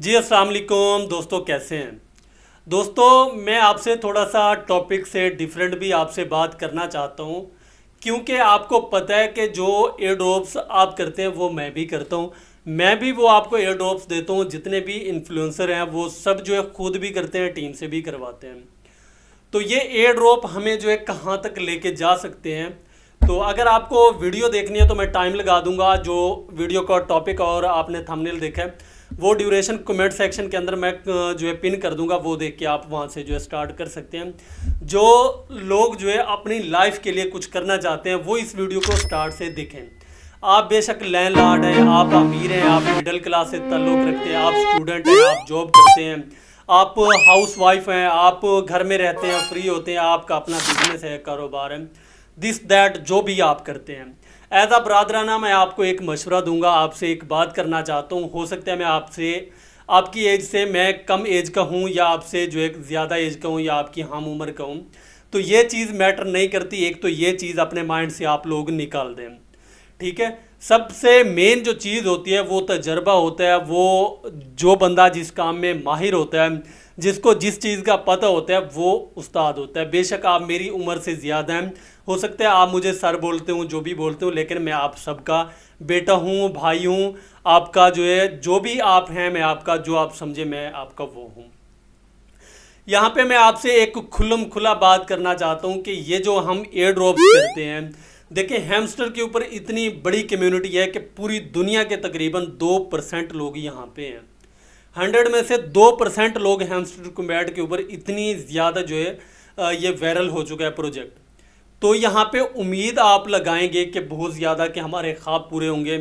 जी असलकुम दोस्तों कैसे हैं दोस्तों मैं आपसे थोड़ा सा टॉपिक से डिफरेंट भी आपसे बात करना चाहता हूँ क्योंकि आपको पता है कि जो एयर ड्रॉप्स आप करते हैं वो मैं भी करता हूँ मैं भी वो आपको एयर ड्रॉप्स देता हूँ जितने भी इन्फ्लुएंसर हैं वो सब जो है खुद भी करते हैं टीम से भी करवाते हैं तो ये एयर ड्रॉप हमें जो है कहाँ तक लेके जा सकते हैं तो अगर आपको वीडियो देखनी है तो मैं टाइम लगा दूंगा जो वीडियो का टॉपिक और आपने थंबनेल देखा है वो ड्यूरेशन कमेंट सेक्शन के अंदर मैं जो है पिन कर दूंगा वो देख के आप वहाँ से जो है स्टार्ट कर सकते हैं जो लोग जो है अपनी लाइफ के लिए कुछ करना चाहते हैं वो इस वीडियो को स्टार्ट से देखें आप बेशक लैंड लार्ड हैं आप अमीर हैं आप मिडल क्लास से तल्लुक रखते हैं आप स्टूडेंट हैं आप जॉब करते हैं आप हाउस वाइफ हैं आप घर में रहते हैं फ्री होते हैं आपका अपना बिजनेस है कारोबार है दिस दैट जो भी आप करते हैं एज़ आ बरदराना मैं आपको एक मशवरा दूंगा आपसे एक बात करना चाहता हूँ हो सकता है मैं आपसे आपकी एज से मैं कम एज का हूँ या आपसे जो एक ज़्यादा एज का हूँ या आपकी हम उम्र का हूँ तो ये चीज़ मैटर नहीं करती एक तो ये चीज़ अपने माइंड से आप लोग निकाल दें ठीक है सबसे मेन जो चीज़ होती है वो तजर्बा होता है वो जो बंदा जिस काम में माहिर होता है जिसको जिस चीज़ का पता होता है वो उस्ताद होता है बेशक आप मेरी उम्र से ज़्यादा हैं हो सकता है आप मुझे सर बोलते हो जो भी बोलते हो लेकिन मैं आप सबका बेटा हूँ भाई हूँ आपका जो है जो भी आप हैं मैं आपका जो आप समझे मैं आपका वो हूँ यहाँ पे मैं आपसे एक खुलम खुला बात करना चाहता हूँ कि ये जो हम एयर ड्रॉप करते हैं देखिए हैमस्टर के ऊपर इतनी बड़ी कम्युनिटी है कि पूरी दुनिया के तकरीबन दो परसेंट लोग यहाँ पे हैं हंड्रेड में से दो परसेंट लोग हैमस्टर कम्बैट के ऊपर इतनी ज़्यादा जो है ये वायरल हो चुका है प्रोजेक्ट तो यहाँ पे उम्मीद आप लगाएंगे कि बहुत ज़्यादा कि हमारे ख्वाब पूरे होंगे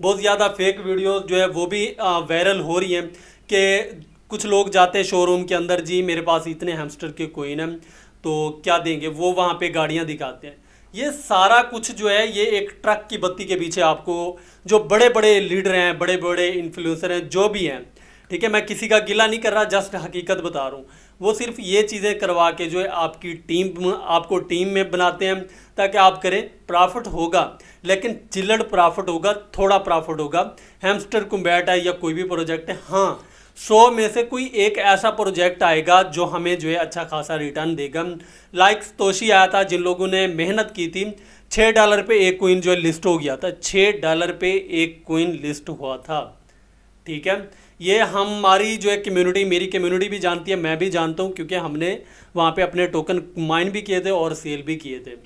बहुत ज़्यादा फेक वीडियो जो है वो भी वायरल हो रही हैं कि कुछ लोग जाते हैं शोरूम के अंदर जी मेरे पास इतने हेमस्टर के कोइन हैं तो क्या देंगे वो वहाँ पे गाड़ियाँ दिखाते हैं ये सारा कुछ जो है ये एक ट्रक की बत्ती के पीछे आपको जो बड़े बड़े लीडर हैं बड़े बड़े इन्फ्लुएंसर हैं जो भी हैं ठीक है मैं किसी का गिला नहीं कर रहा जस्ट हकीकत बता रहा हूँ वो सिर्फ ये चीज़ें करवा के जो है आपकी टीम आपको टीम में बनाते हैं ताकि आप करें प्रॉफिट होगा लेकिन चिल्लड प्रॉफिट होगा थोड़ा प्रॉफिट होगा हेमस्टर कुम्बैट है या कोई भी प्रोजेक्ट है हाँ सौ में से कोई एक ऐसा प्रोजेक्ट आएगा जो हमें जो है अच्छा खासा रिटर्न देगा लाइक तोशी आया था जिन लोगों ने मेहनत की थी छः डॉलर पे एक कोइन जो है लिस्ट हो गया था छः डॉलर पे एक कोइन लिस्ट हुआ था ठीक है ये हमारी जो है कम्युनिटी मेरी कम्युनिटी भी जानती है मैं भी जानता हूँ क्योंकि हमने वहाँ पे अपने टोकन माइन भी किए थे और सेल भी किए थे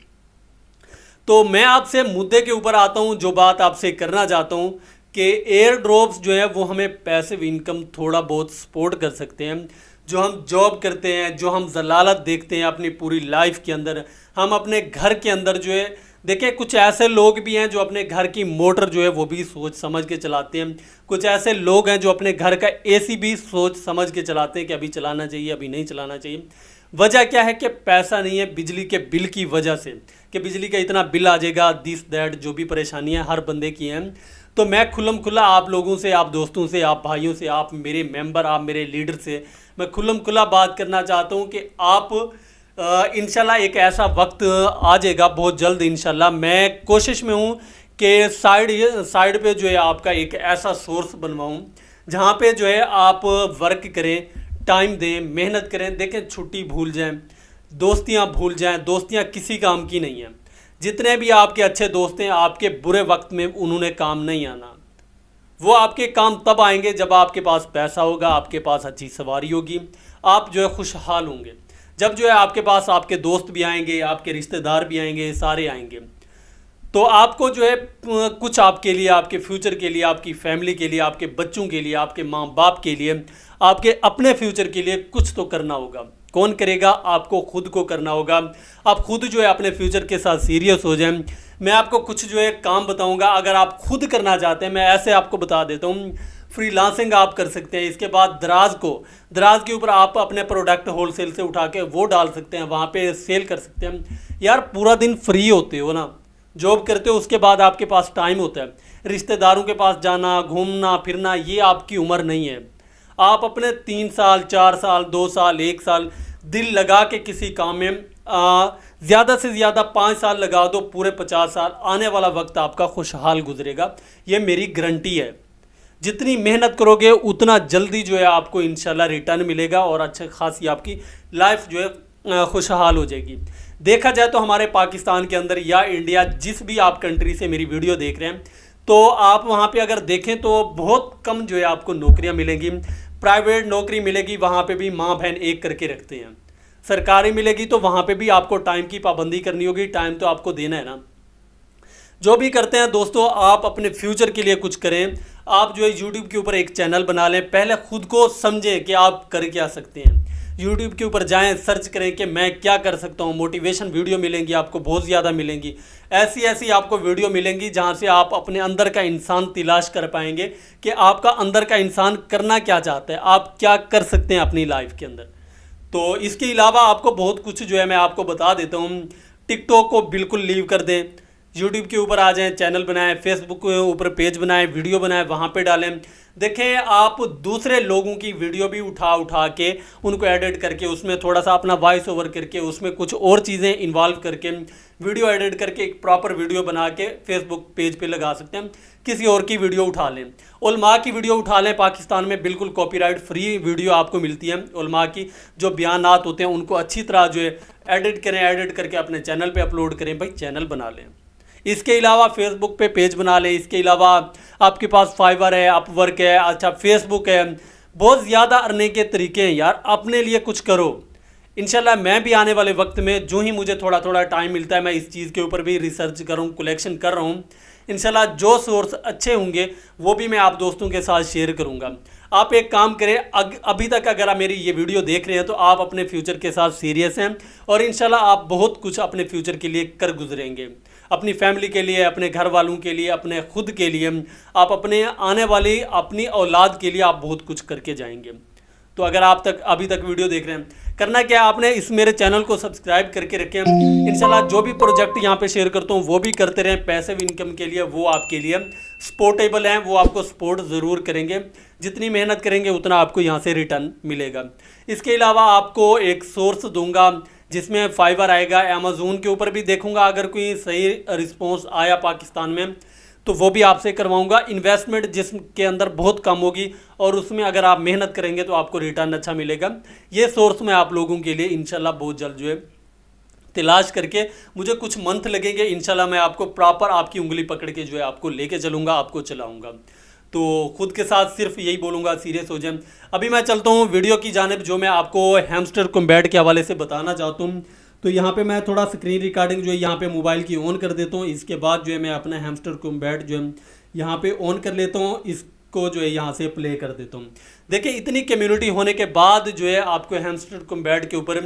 तो मैं आपसे मुद्दे के ऊपर आता हूँ जो बात आपसे करना चाहता हूँ कि एयर ड्रॉप्स जो है वो हमें पैसिव इनकम थोड़ा बहुत सपोर्ट कर सकते हैं जो हम जॉब करते हैं जो हम जलालत देखते हैं अपनी पूरी लाइफ के अंदर हम अपने घर के अंदर जो है देखिए कुछ ऐसे लोग भी हैं जो अपने घर की मोटर जो है वो भी सोच समझ के चलाते हैं कुछ ऐसे लोग हैं जो अपने घर का एसी भी सोच समझ के चलाते हैं कि अभी चलाना चाहिए अभी नहीं चलाना चाहिए वजह क्या है कि पैसा नहीं है बिजली के बिल की वजह से कि बिजली का इतना बिल आ जाएगा दिस दैट जो भी परेशानियाँ हर बंदे की हैं तो मैं खुलम खुला आप लोगों से आप दोस्तों से आप भाइयों से आप मेरे मेंबर आप मेरे लीडर से मैं खुलम खुला बात करना चाहता हूँ कि आप इनशाला एक ऐसा वक्त आ जाएगा बहुत जल्द इन मैं कोशिश में हूँ कि साइड साइड पे जो है आपका एक ऐसा सोर्स बनवाऊँ जहाँ पे जो है आप वर्क करें टाइम दें मेहनत करें देखें छुट्टी भूल जाएं दोस्तियाँ भूल जाएं दोस्तियाँ किसी काम की नहीं हैं जितने भी आपके अच्छे दोस्त हैं आपके बुरे वक्त में उन्होंने काम नहीं आना वो आपके काम तब आएंगे जब आपके पास पैसा होगा आपके पास अच्छी सवारी होगी आप जो है खुशहाल होंगे जब जो है आपके पास आपके दोस्त भी आएंगे आपके रिश्तेदार भी आएंगे सारे आएंगे तो आपको जो है कुछ आपके लिए आपके फ्यूचर के लिए आपकी फैमिली के लिए आपके बच्चों के लिए आपके माँ बाप के लिए आपके अपने फ्यूचर के लिए कुछ तो करना होगा कौन करेगा आपको खुद को करना होगा आप खुद जो है अपने फ्यूचर के साथ सीरियस हो जाएं मैं आपको कुछ जो है काम बताऊंगा अगर आप खुद करना चाहते हैं मैं ऐसे आपको बता देता हूँ फ्रीलांसिंग आप कर सकते हैं इसके बाद दराज को दराज के ऊपर आप अपने प्रोडक्ट होलसेल से उठा के वो डाल सकते हैं वहाँ पे सेल कर सकते हैं यार पूरा दिन फ्री होते हो ना जॉब करते हो उसके बाद आपके पास टाइम होता है रिश्तेदारों के पास जाना घूमना फिरना ये आपकी उम्र नहीं है आप अपने तीन साल चार साल दो साल एक साल दिल लगा के किसी काम में ज़्यादा से ज़्यादा पाँच साल लगा दो पूरे पचास साल आने वाला वक्त आपका खुशहाल गुजरेगा ये मेरी गारंटी है जितनी मेहनत करोगे उतना जल्दी जो है आपको इन रिटर्न मिलेगा और अच्छी खासी आपकी लाइफ जो है खुशहाल हो जाएगी देखा जाए तो हमारे पाकिस्तान के अंदर या इंडिया जिस भी आप कंट्री से मेरी वीडियो देख रहे हैं तो आप वहाँ पे अगर देखें तो बहुत कम जो है आपको नौकरियाँ मिलेंगी प्राइवेट नौकरी मिलेगी वहाँ पे भी माँ बहन एक करके रखते हैं सरकारी मिलेगी तो वहाँ पे भी आपको टाइम की पाबंदी करनी होगी टाइम तो आपको देना है ना जो भी करते हैं दोस्तों आप अपने फ्यूचर के लिए कुछ करें आप जो है यूट्यूब के ऊपर एक चैनल बना लें पहले ख़ुद को समझें कि आप कर क्या सकते हैं यूट्यूब के ऊपर जाएं सर्च करें कि मैं क्या कर सकता हूँ मोटिवेशन वीडियो मिलेंगी आपको बहुत ज़्यादा मिलेंगी ऐसी ऐसी आपको वीडियो मिलेंगी जहाँ से आप अपने अंदर का इंसान तलाश कर पाएंगे कि आपका अंदर का इंसान करना क्या चाहता है आप क्या कर सकते हैं अपनी लाइफ के अंदर तो इसके अलावा आपको बहुत कुछ जो है मैं आपको बता देता हूँ टिकटॉक को बिल्कुल लीव कर दें यूट्यूब के ऊपर आ जाएं चैनल बनाएं फेसबुक के ऊपर पेज बनाएं वीडियो बनाएं वहाँ पे डालें देखें आप दूसरे लोगों की वीडियो भी उठा उठा के उनको एडिट करके उसमें थोड़ा सा अपना वॉइस ओवर करके उसमें कुछ और चीज़ें इन्वॉल्व करके वीडियो एडिट करके एक प्रॉपर वीडियो बना के फेसबुक पेज पे लगा सकते हैं किसी और की वीडियो उठा लें उलमा की वीडियो उठा लें पाकिस्तान में बिल्कुल कॉपीराइट फ्री वीडियो आपको मिलती है उलमा की जो बयान होते हैं उनको अच्छी तरह जो है एडिट करें एडिट करके अपने चैनल पर अपलोड करें भाई चैनल बना लें इसके अलावा फेसबुक पे पेज बना लें इसके अलावा आपके पास फाइबर है अपवर्क है अच्छा फेसबुक है बहुत ज़्यादा अर्निंग के तरीके हैं यार अपने लिए कुछ करो इनशाला मैं भी आने वाले वक्त में जो ही मुझे थोड़ा थोड़ा टाइम मिलता है मैं इस चीज़ के ऊपर भी रिसर्च करूँ कलेक्शन कर रहा हूँ इनशाला जो सोर्स अच्छे होंगे वो भी मैं आप दोस्तों के साथ शेयर करूँगा आप एक काम करें अग, अभी तक अगर आप मेरी ये वीडियो देख रहे हैं तो आप अपने फ्यूचर के साथ सीरियस हैं और इन आप बहुत कुछ अपने फ्यूचर के लिए कर गुजरेंगे अपनी फैमिली के लिए अपने घर वालों के लिए अपने खुद के लिए आप अपने आने वाली अपनी औलाद के लिए आप बहुत कुछ करके जाएंगे तो अगर आप तक अभी तक वीडियो देख रहे हैं करना क्या आपने इस मेरे चैनल को सब्सक्राइब करके रखे हैं इनशाला जो भी प्रोजेक्ट यहाँ पे शेयर करता हूँ वो भी करते रहें पैसे इनकम के लिए वो आपके लिए सपोर्टेबल हैं वो आपको सपोर्ट ज़रूर करेंगे जितनी मेहनत करेंगे उतना आपको यहाँ से रिटर्न मिलेगा इसके अलावा आपको एक सोर्स दूंगा जिसमें फाइबर आएगा अमेजोन के ऊपर भी देखूंगा अगर कोई सही रिस्पॉन्स आया पाकिस्तान में तो वो भी आपसे करवाऊंगा इन्वेस्टमेंट जिसके अंदर बहुत कम होगी और उसमें अगर आप मेहनत करेंगे तो आपको रिटर्न अच्छा मिलेगा ये सोर्स मैं आप लोगों के लिए इनशाला बहुत जल्द जो है तलाश करके मुझे कुछ मंथ लगेंगे इनशाला मैं आपको प्रॉपर आपकी उंगली पकड़ के जो है आपको लेके चलूँगा आपको चलाऊँगा तो खुद के साथ सिर्फ यही बोलूँगा सीरियस हो जाए अभी मैं चलता हूँ वीडियो की जानब जो मैं आपको हेमस्टर कम्बैट के हवाले से बताना चाहता हूँ तो यहाँ पे मैं थोड़ा स्क्रीन रिकॉर्डिंग जो है यहाँ पे मोबाइल की ऑन कर देता हूँ इसके बाद जो है मैं अपना हैमस्टर बैट जो है यहाँ पे ऑन कर लेता हूँ इस को जो है यहाँ से प्ले कर देता हूँ देखिए इतनी कम्युनिटी होने के बाद जो है आपको हेमस्टेड कम्बैट के ऊपर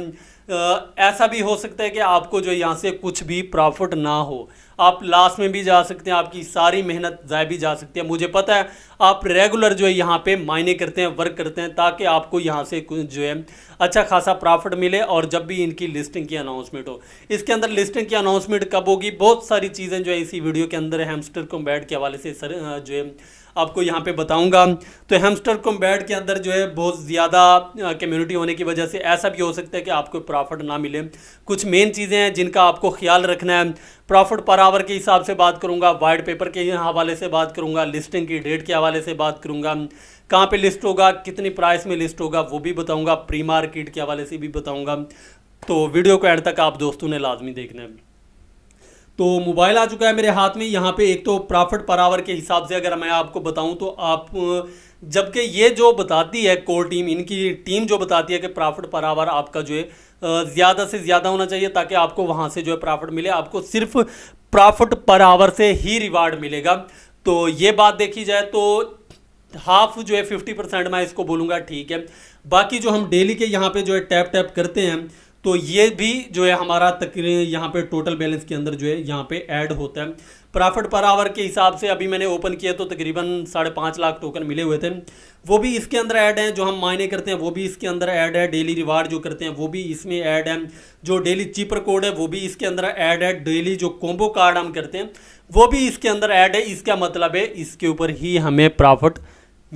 ऐसा भी हो सकता है कि आपको जो है यहाँ से कुछ भी प्रॉफिट ना हो आप लास्ट में भी जा सकते हैं आपकी सारी मेहनत जाए भी जा सकती है मुझे पता है आप रेगुलर जो है यहाँ पे मायने करते हैं वर्क करते हैं ताकि आपको यहाँ से जो है अच्छा खासा प्रॉफिट मिले और जब भी इनकी लिस्टिंग की अनाउंसमेंट हो इसके अंदर लिस्टिंग की अनाउंसमेंट कब होगी बहुत सारी चीज़ें जो है इसी वीडियो के अंदर हेमस्टर कॉम्बैट के हवाले से सर जो है आपको यहाँ पे बताऊंगा तो हैमस्टर कॉम्बैट के अंदर जो है बहुत ज़्यादा कम्युनिटी होने की वजह से ऐसा भी हो सकता है कि आपको प्रॉफिट ना मिले कुछ मेन चीज़ें हैं जिनका आपको ख्याल रखना है प्रॉफिट पर आवर के हिसाब से बात करूँगा वाइट पेपर के हवाले से बात करूँगा लिस्टिंग की डेट के हवाले से बात करूँगा कहाँ पर लिस्ट होगा कितनी प्राइस में लिस्ट होगा वो भी बताऊँगा प्री मार्केट के हवाले से भी बताऊँगा तो वीडियो को एंड तक आप दोस्तों ने लाजमी देखना है तो मोबाइल आ चुका है मेरे हाथ में यहाँ पे एक तो प्रॉफिट पर आवर के हिसाब से अगर मैं आपको बताऊँ तो आप जबकि ये जो बताती है कोर टीम इनकी टीम जो बताती है कि प्रॉफिट पर आवर आपका जो है ज़्यादा से ज़्यादा होना चाहिए ताकि आपको वहाँ से जो है प्रॉफिट मिले आपको सिर्फ प्रॉफिट पर आवर से ही रिवार्ड मिलेगा तो ये बात देखी जाए तो हाफ जो है फिफ्टी परसेंट मैं इसको बोलूँगा ठीक है बाकी जो हम डेली के यहाँ पे जो है टैप टैप करते हैं तो ये भी जो है हमारा तकरीबन यहाँ पे टोटल बैलेंस के अंदर जो है यहाँ पे ऐड होता है प्रॉफिट पर आवर के हिसाब से अभी मैंने ओपन किया तो तकरीबन साढ़े पाँच लाख टोकन मिले हुए थे वो भी इसके अंदर ऐड हैं जो हम मायने करते हैं वो भी इसके अंदर ऐड है डेली रिवार्ड जो करते हैं वो भी इसमें ऐड है जो डेली चीपर कोड है वो भी इसके अंदर ऐड है डेली जो कॉम्बो कार्ड हम करते हैं वो भी इसके अंदर ऐड है इसका मतलब है इसके ऊपर ही हमें प्रॉफिट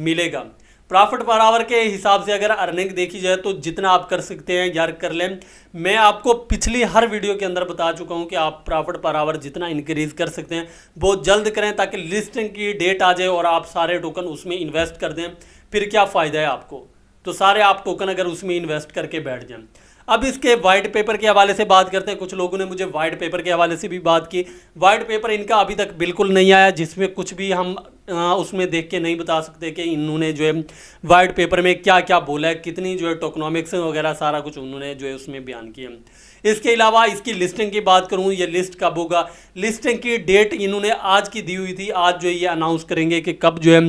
मिलेगा प्रॉफिट पर आवर के हिसाब से अगर अर्निंग देखी जाए तो जितना आप कर सकते हैं यार कर लें मैं आपको पिछली हर वीडियो के अंदर बता चुका हूं कि आप प्रॉफिट पर आवर जितना इंक्रीज कर सकते हैं बहुत जल्द करें ताकि लिस्टिंग की डेट आ जाए और आप सारे टोकन उसमें इन्वेस्ट कर दें फिर क्या फ़ायदा है आपको तो सारे आप टोकन अगर उसमें इन्वेस्ट करके बैठ जाएँ अब इसके वाइट पेपर के हवाले से बात करते हैं कुछ लोगों ने मुझे वाइट पेपर के हवाले से भी बात की वाइट पेपर इनका अभी तक बिल्कुल नहीं आया जिसमें कुछ भी हम उसमें देख के नहीं बता सकते कि इन्होंने जो है वाइट पेपर में क्या क्या बोला है कितनी जो है टोकनॉमिक्स वगैरह सारा कुछ उन्होंने जो है उसमें बयान किया इसके अलावा इसकी लिस्टिंग की बात करूँ ये लिस्ट कब होगा लिस्टिंग की डेट इन्होंने आज की दी हुई थी आज जो है ये अनाउंस करेंगे कि कब जो है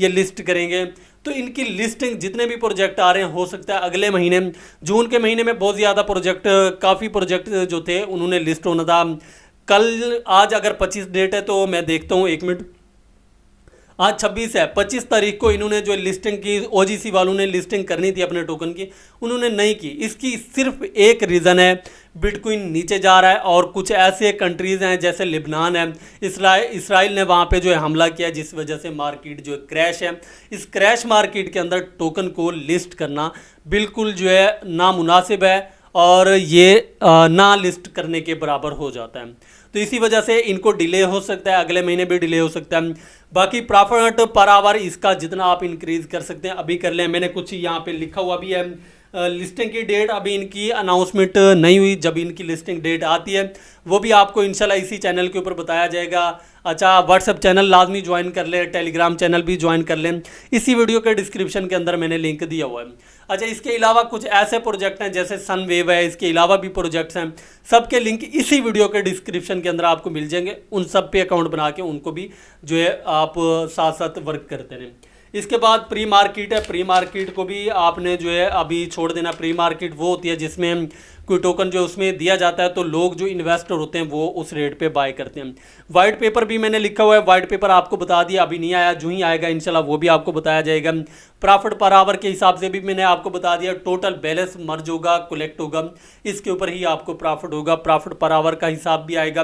ये लिस्ट करेंगे तो इनकी लिस्टिंग जितने भी प्रोजेक्ट आ रहे हैं हो सकता है अगले महीने जून के महीने में बहुत ज़्यादा प्रोजेक्ट काफ़ी प्रोजेक्ट जो थे उन्होंने लिस्ट होना था कल आज अगर पच्चीस डेट है तो मैं देखता हूँ एक मिनट आज 26 है 25 तारीख को इन्होंने जो लिस्टिंग की ओ वालों ने लिस्टिंग करनी थी अपने टोकन की उन्होंने नहीं की इसकी सिर्फ एक रीज़न है बिटकॉइन नीचे जा रहा है और कुछ ऐसे कंट्रीज़ हैं जैसे लिबनान है इसराइल ने वहाँ पे जो है हमला किया जिस वजह से मार्केट जो है क्रैश है इस क्रैश मार्केट के अंदर टोकन को लिस्ट करना बिल्कुल जो है नामुनासिब है और ये ना लिस्ट करने के बराबर हो जाता है तो इसी वजह से इनको डिले हो सकता है अगले महीने भी डिले हो सकता है बाकी प्रॉफिट पर आवर इसका जितना आप इंक्रीज़ कर सकते हैं अभी कर लें मैंने कुछ यहाँ पे लिखा हुआ भी है लिस्टिंग की डेट अभी इनकी अनाउंसमेंट नहीं हुई जब इनकी लिस्टिंग डेट आती है वो भी आपको इनशाला इसी चैनल के ऊपर बताया जाएगा अच्छा व्हाट्सअप चैनल लाजमी ज्वाइन कर लें टेलीग्राम चैनल भी ज्वाइन कर लें इसी वीडियो के डिस्क्रिप्शन के अंदर मैंने लिंक दिया हुआ है अच्छा इसके अलावा कुछ ऐसे प्रोजेक्ट हैं जैसे सन वेव है इसके अलावा भी प्रोजेक्ट्स हैं सबके लिंक इसी वीडियो के डिस्क्रिप्शन के अंदर आपको मिल जाएंगे उन सब पे अकाउंट बना के उनको भी जो है आप साथ साथ वर्क करते रहें इसके बाद प्री मार्केट है प्री मार्केट को भी आपने जो है अभी छोड़ देना प्री मार्केट वो होती है जिसमें कोई टोकन जो उसमें दिया जाता है तो लोग जो इन्वेस्टर होते हैं वो उस रेट पे बाय करते हैं वाइट पेपर भी मैंने लिखा हुआ है वाइट पेपर आपको बता दिया अभी नहीं आया जो ही आएगा इनशाला वो भी आपको बताया जाएगा प्रॉफिट पर आवर के हिसाब से भी मैंने आपको बता दिया टोटल बैलेंस मर्ज होगा कलेक्ट होगा इसके ऊपर ही आपको प्रॉफिट होगा प्रॉफिट पर आवर का हिसाब भी आएगा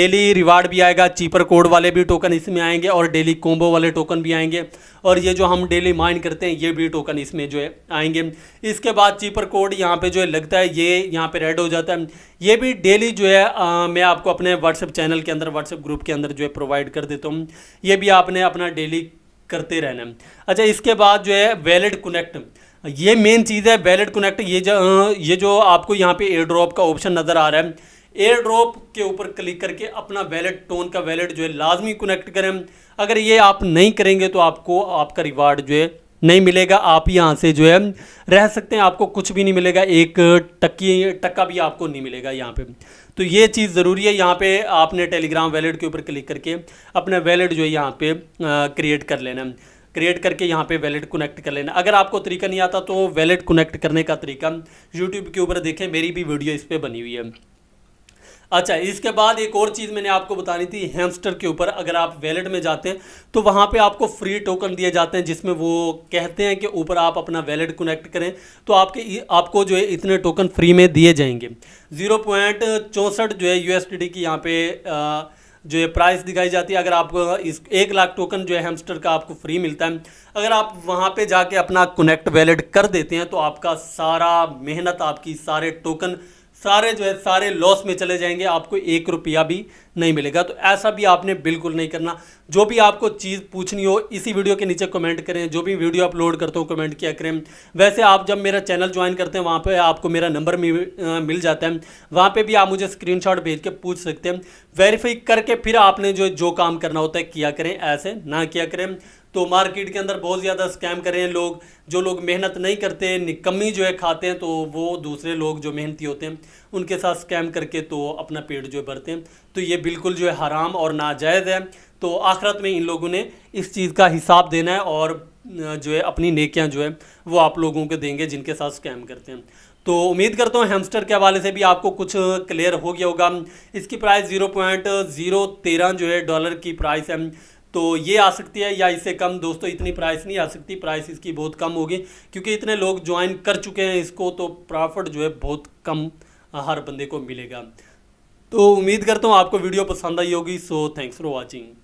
डेली रिवार्ड भी आएगा चीपर कोड वाले भी टोकन इसमें आएंगे और डेली कोम्बो वाले टोकन भी आएंगे और ये जो हम डेली माइन करते हैं ये भी टोकन इसमें जो है आएंगे इसके बाद चीपर कोड यहाँ पे जो है लगता है ये यहाँ पे रेड हो जाता है ये भी डेली जो है आ, मैं आपको अपने व्हाट्सएप चैनल के अंदर व्हाट्सएप ग्रुप के अंदर जो है प्रोवाइड कर देता हूँ ये भी आपने अपना डेली करते रहना है अच्छा इसके बाद जो है वैलिड कनेक्ट ये मेन चीज़ है वैलिड कनेक्ट ये जो ये जो आपको यहाँ पे एयर ड्रॉप का ऑप्शन नज़र आ रहा है एयर ड्रॉप के ऊपर क्लिक करके अपना वैलेट टोन का वैलेट जो है लाजमी कनेक्ट करें अगर ये आप नहीं करेंगे तो आपको आपका रिवार्ड जो है नहीं मिलेगा आप यहाँ से जो है रह सकते हैं आपको कुछ भी नहीं मिलेगा एक टक्की टक्का भी आपको नहीं मिलेगा यहाँ पे तो ये चीज़ ज़रूरी है यहाँ पे आपने टेलीग्राम वैलेट के ऊपर क्लिक करके अपना वैलेट जो है यहाँ पे क्रिएट कर लेना क्रिएट करके यहाँ पे वैलेट कनेक्ट कर लेना अगर आपको तरीका नहीं आता तो वैलेट कनेक्ट करने का तरीका यूट्यूब के ऊपर देखें मेरी भी वीडियो इस पर बनी हुई है अच्छा इसके बाद एक और चीज़ मैंने आपको बतानी थी हेमस्टर के ऊपर अगर आप वैलेट में जाते हैं तो वहाँ पे आपको फ्री टोकन दिए जाते हैं जिसमें वो कहते हैं कि ऊपर आप अपना वैलेट कनेक्ट करें तो आपके आपको जो है इतने टोकन फ्री में दिए जाएंगे ज़ीरो पॉइंट चौंसठ जो है यू की यहाँ पर जो है प्राइस दिखाई जाती है अगर आपको इस एक लाख टोकन जो है हेमस्टर का आपको फ्री मिलता है अगर आप वहाँ पे जाके अपना कनेक्ट वैलेट कर देते हैं तो आपका सारा मेहनत आपकी सारे टोकन सारे जो है सारे लॉस में चले जाएंगे आपको एक रुपया भी नहीं मिलेगा तो ऐसा भी आपने बिल्कुल नहीं करना जो भी आपको चीज़ पूछनी हो इसी वीडियो के नीचे कमेंट करें जो भी वीडियो अपलोड करता हूँ कमेंट किया करें वैसे आप जब मेरा चैनल ज्वाइन करते हैं वहाँ पे आपको मेरा नंबर मिल जाता है वहाँ पे भी आप मुझे स्क्रीनशॉट भेज के पूछ सकते हैं वेरीफाई करके फिर आपने जो जो काम करना होता है किया करें ऐसे ना किया करें तो मार्केट के अंदर बहुत ज़्यादा स्कैम कर रहे हैं लोग जो लोग मेहनत नहीं करते निकम्मी जो है खाते हैं तो वो दूसरे लोग जो मेहनती होते हैं उनके साथ स्कैम करके तो अपना पेट जो है भरते हैं तो ये बिल्कुल जो है हराम और नाजायज़ है तो आखिरत में इन लोगों ने इस चीज़ का हिसाब देना है और जो है अपनी नेकियाँ जो है वो आप लोगों को देंगे जिनके साथ स्कैम करते हैं तो उम्मीद करता हूँ हेमस्टर के हवाले से भी आपको कुछ क्लियर हो गया होगा इसकी प्राइस ज़ीरो पॉइंट ज़ीरो तेरह जो है डॉलर की प्राइस है तो ये आ सकती है या इससे कम दोस्तों इतनी प्राइस नहीं आ सकती प्राइस इसकी बहुत कम होगी क्योंकि इतने लोग ज्वाइन कर चुके हैं इसको तो प्रॉफिट जो है बहुत कम हर बंदे को मिलेगा तो उम्मीद करता हूँ आपको वीडियो पसंद आई होगी सो थैंक्स फॉर वॉचिंग